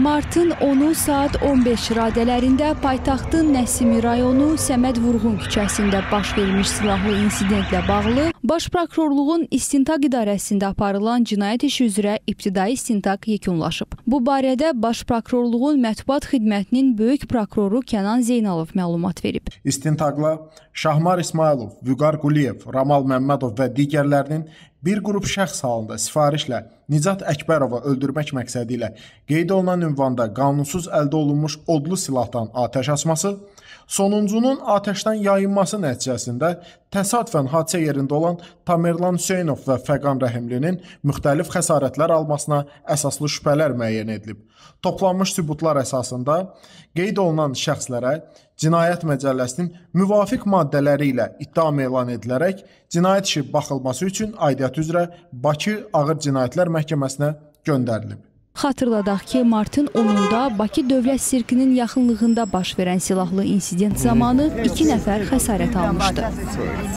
Martın 10-u saat 15 radələrində paytaxtın Nəsimi rayonu Səməd Vurğun küçəsində baş vermiş silahlı insidentlə bağlı Baş Prokurorluğun İstintaq İdarəsində aparılan cinayət işi üzrə ibtidai istintaq yekunlaşıb. Bu barədə Baş Prokurorluğun Mətbuat Xidmətinin Böyük Prokuroru Kənan Zeynalov məlumat verib. İstintaqla Şahmar İsmailov, Vüqar Quliyev, Ramal Məmmədov və digərlərinin bir qrup şəxs halında sifarişlə Nicat Əkbərova öldürmək məqsədi ilə qeyd olunan ünvanda qanunsuz əldə olunmuş odlu silahdan atəş açması, sonuncunun atəşdən yayınması nəticəsində təsadüfən hadisə yerində olan Tamerlan Hüseynov və Fəqan Rəhimlinin müxtəlif xəsarətlər almasına əsaslı şübhələr müəyyən edilib. Toplanmış sübutlar əsasında qeyd olunan şəxslərə Cinayət Məcəlləsinin müvafiq maddələri ilə ittiham elan edilərək cinayət işi baxılması üçün aidiyyəti üzrə Bakı Ağır Cinayətlər Məhkəməsinə göndərilib. Xatırladaq ki, martın 10-da Bakı Dövlət Sirkinin yaxınlığında baş verən silahlı insident zamanı iki nəfər xəsarət almışdı.